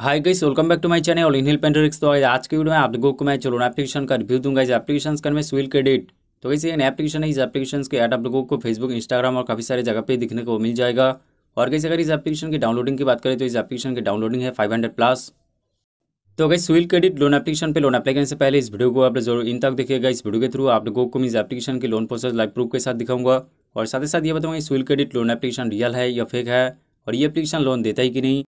hi guys welcome back to my channel in हिल पेंटरिक्स तो आज के वीडियो में आप लोगों को मैं चलो एप्लीकेशन का रिव्यू दूंगा इस एप्लीकेशन का मैं स्विल क्रेडिट तो वैसे इन एप्लीकेशन है इस एप्लीकेशन के ऐड आप लोगों को फेसबुक इंस्टाग्राम और काफ़ी सारे जगह पे दिखने को मिल जाएगा और कैसे अगर इस एप्लीकेशन की डाउनलोडिंग की बात करें तो इस एप्लीकेशन की डाउनलोडिंग है फाइव प्लस तो गई स्विल क्रेडिट लोन एप्लीकेशन पे लोन अप्लाई करने से पहले इस वीडियो को आप जरूर इन तक देखिएगा इस वीडियो के थ्रू आप लोगों को इस एप्लीकेशन की लोन प्रोसेस लाइव प्रूफ के साथ दिखाऊंगा और साथ ही साथ ये बताऊंगा civil credit loan application real है या फेक है और ये एप्लीकेशन लोन देता है कि नहीं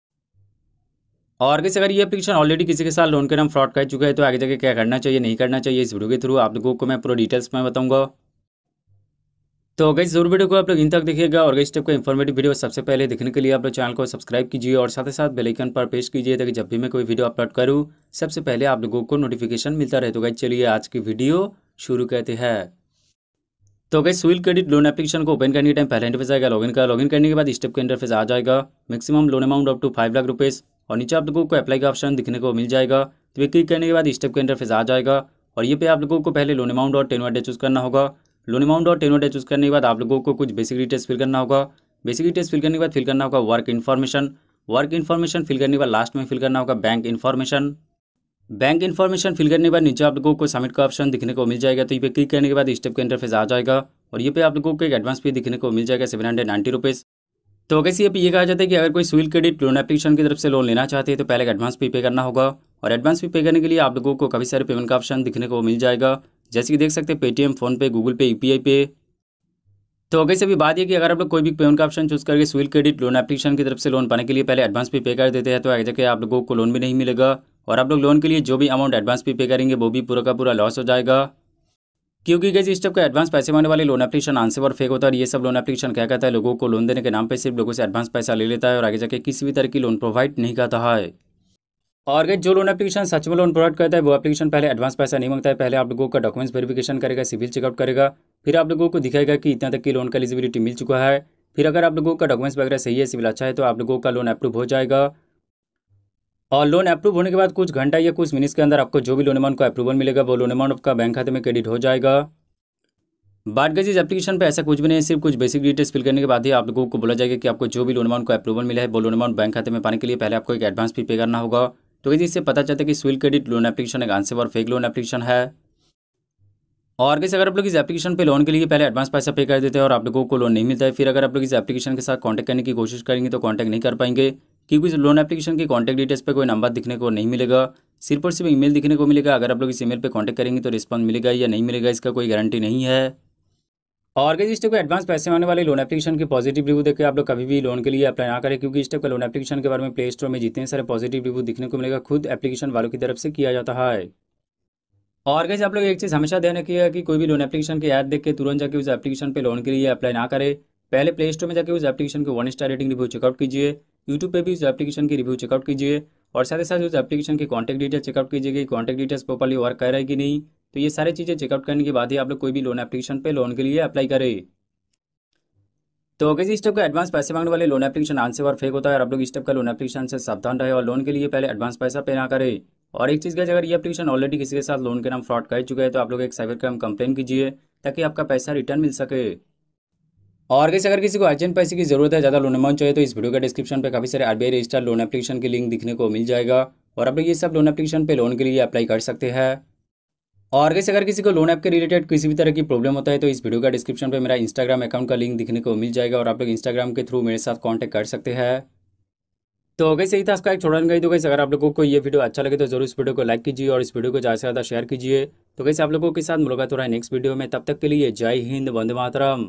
और कैसे अगर ये एप्लीकेशन ऑलरेडी किसी के साथ लोन के नाम फ्रॉड कर चुका है तो आगे जाके क्या करना चाहिए नहीं करना चाहिए इस वीडियो के थ्रू आप लोगों को मैं पूरा डिटेल्स में बताऊंगा तो अगर जरूर वीडियो को आप लोग इन तक देखिएगा और इस टाइप का इन्फॉर्मेटिव वीडियो सबसे पहले देखने के लिए आप लोग चैनल को सब्सक्राइब कीजिए और साथ ही साथ बेलाइकन पर प्रेस कीजिए ताकि जब भी मैं कोई वीडियो अपलोड करूँ सबसे पहले आप लोगों को नोटिफिकेशन मिलता रहे तो गई चलिए आज की वीडियो शुरू कहते हैं तो अगर स्विल क्रेडिट लोन एप्लीकेशन को ओपन करने के टाइम पहले इंटरफेस आएगा लॉगिन का लॉगिन करने के बाद स्टेप के इंटरफेस आ जाएगा maximum loan amount up to five lakh rupees और नीचे आप लोगों को अप्लाई का ऑप्शन दिखने को मिल जाएगा तो ये क्लिक करने के बाद स्टेप के इंटरफेस आ जाएगा और ये पे आप लोगों को पहले लोन अमाउंट और टेन वाडे चूज़ करना होगा लोन अमाउंट और टेन वाडे चूज़ करने के बाद आप लोगों को कुछ बेसिक डिटेल्स फिल करना होगा बेसिक डिटेल्स फिल करने के बाद फिल करना होगा work information work information fill करने के बाद लास्ट में फिल करना होगा bank information bank information fill करने के बाद नीचे आप लोगों को सबमिट का ऑप्शन दिखने को मिल जाएगा तो ये पे क्लिक करने के बाद स्टेप अंदर इंटरफेस आ जाएगा और ये पे आप लोगों को एक एडवांस फी दिखने को मिल जाएगा सेवन हंड्रेड नाइन्टी रुपीज़ तो वैसे अभी ये कहा जाता है कि अगर कोई सिविल क्रेडिट लोन एप्लीकेशन की तरफ से लोन लेना चाहते हैं तो पहले एडवांस भी पे करना होगा और एडवांस भी पे करने के लिए आप लोगों को काफ़ी सारे पेमेंट का ऑप्शन दिखने को मिल जाएगा जैसे कि देख सकते हैं पेटीएम फोनपे गूगल पे यू पे तो वैसे भी बात यह कि अगर आप लोग कोई भी पेमेंट का ऑप्शन चूज करके सिविल क्रेडिट लोन एप्लीकेशन की तरफ से लोन पाने के लिए पहले एडवांस भी पे कर देते हैं तो आगे जाकर आप लोगों को लोन भी नहीं मिलेगा और आप लोग लोन के लिए जो भी अमाउंट एडवांस भी पे करेंगे वो भी पूरा का पूरा लॉस हो जाएगा क्योंकि गैस इस टाइप का एडवांस पैसे मांगने वाले लोन एप्लीकेशन आंसर और फेक होता है और ये सब लोन एप्लीकेशन क्या कहता है लोगों को लोन देने के नाम पर सिर्फ लोगों से एडवांस पैसा ले लेता है और आगे जाके किसी भी तरह की लोन प्रोवाइड नहीं करता है और गैस जो लोन एप्लीकेशन सच में लोन प्रोवाइड करता है वो एप्लीकेशन पहले एडवांस पैसा नहीं मांगता है पहले आप लोगों का डॉक्यूमेंट्स वेरिफिकेशन करेगा सिविल चेकआउट करेगा फिर आप लोगों को दिखाएगा कि इतना तक की लोन का एलिजिबिलिटी मिल चुका है फिर अगर आप लोगों का डॉक्यूमेंट्स वगैरह सही है सिविल अच्छा है तो आप लोगों का लोन अप्रूव हो जाएगा और लोन अप्रूव होने के बाद कुछ घंटा या कुछ मिनट के अंदर आपको जो भी लोन अमाउंट का अप्रूवल मिलेगा वो लोन अमाउंट आपका बैंक खाते में क्रेडिट हो जाएगा बात गई इस एप्लीकेशन पर ऐसा कुछ भी नहीं है सिर्फ कुछ बेसिक डिटेल्स फिल करने के बाद ही आप लोगों को बोला जाएगा कि आपको जो भी लोन अमाउंट का अप्रूवल मिला है वो लोन अमाउंट बैंक खाते में पाने के लिए पहले आपको एक एडवांस भी पे करना होगा तो कैसे इससे पता चलता है कि स्विल क्रेडिट लोन एप्लीकेशन एक आंसर और फेक लोन एप्लीकेशन है और कैसे अगर आप लोग इस एप्लीकेशन पे लोन के लिए पहले एडवांस पैसा पे कर देते हैं और आप लोगों को लोन नहीं मिलता है फिर अगर आप लोग इस एप्लीकेशन के साथ कॉन्टैक्ट करने की कोशिश करेंगे तो कॉन्टैक्ट नहीं कर पाएंगे क्योंकि इस लोन एप्लीकेशन के कॉन्टैक्ट डिटेल्स पर कोई नंबर दिखने को नहीं मिलेगा सिर्फ और सिर्फ ईमेल दिखने को मिलेगा अगर आप लोग इस ईमेल पर कॉन्टैक्ट करेंगे तो रिस्पॉन्स मिलेगा या नहीं मिलेगा इसका कोई गारंटी नहीं है और गई इस को एडवांस पैसे आने वाले लोन एप्लीकेशन के पॉजिटिव रिव्यू देखकर आप लोग कभी भी लोन के लिए अप्लाई ना करें क्योंकि इस टाइप का लोन एप्लीकेशन के बारे में प्ले स्टोर में जितने सारे पॉजिटिव रिव्यू दिखने को मिलेगा खुद एप्लीकेशन वालों की तरफ से किया जाता है और कैसे आप लोग एक चीज़ हमेशा ध्यान रखिएगा कि कोई भी लोन एप्लीकेशन के ऐड देख के तुरंत जाके उस एप्लीकेशन पर लोन के लिए अप्लाई ना करें पहले प्ले स्टोर में जाकर उस एप्लीकेशन के one star rating review check out कीजिए यूट्यूब पर भी उस एप्लीकेशन की रिव्यू चेकआउट कीजिए और साथ ही साथ उस एप्लीकेशन की कॉन्टैक्ट डिटेल चेकआउट कीजिए कि कॉन्टैक्ट डिटेल्स प्रॉपरली वर्क कर रहा है कि नहीं तो ये सारी चीज़ें चेकआउट करने के बाद ही आप लोग कोई भी लोन एप्लीकेशन पर लोन के लिए अप्लाई करें तो अगर इस स्टेप का एडवांस पैसे मांगने वाले लोन एप्लीकेशन आंसर और फेक होता है और आप लोग इस स्टेप का लोन एप्लीकेशन से सावधान रहे और लोन के लिए पहले एडवांस पैसा पे ना करें और एक चीज़ का अगर ये एप्लीकेशन ऑलरेडी किसी के साथ लोन के नाम फ्रॉड कर चुका है तो आप लोग एक साइबर क्राइम कंप्लेन कीजिए ताकि आपका पैसा रिटर्न मिल सके और कैसे अगर किसी को अर्जेंट पैसे की जरूरत है ज़्यादा लोन अमाउंट चाहिए तो इस वीडियो के डिस्क्रिप्शन पर काफ़ी सारे आरबीआई रजिस्टर लोन एप्लीकेशन की लिंक दिखने को मिल जाएगा और आप लोग ये सब लोन एप्लीकेशन पे लोन के लिए अप्लाई कर सकते हैं और कैसे अगर किसी को लोन ऐप के रिलेटेड किसी भी तरह की प्रॉब्लम होता है तो इस वीडियो का डिस्क्रिप्शन पर मेरा इंस्टाग्राम अकाउंट का लिंक दिखने को मिल जाएगा और आप लोग इंस्टाग्राम के थ्रू मेरे साथ कांटेक्ट कर सकते हैं तो कैसे ही था इसका एक छोड़ा गई तो कैसे अगर आप लोगों को ये वीडियो अच्छा लगे तो जरूर इस वीडियो को लाइक कीजिए और इस वीडियो को ज़्यादा से ज़्यादा शेयर कीजिए तो कैसे आप लोगों के साथ मुलाकात हो रहा है नेक्स्ट वीडियो में तब तक के लिए जय हिंद वंदे मातरम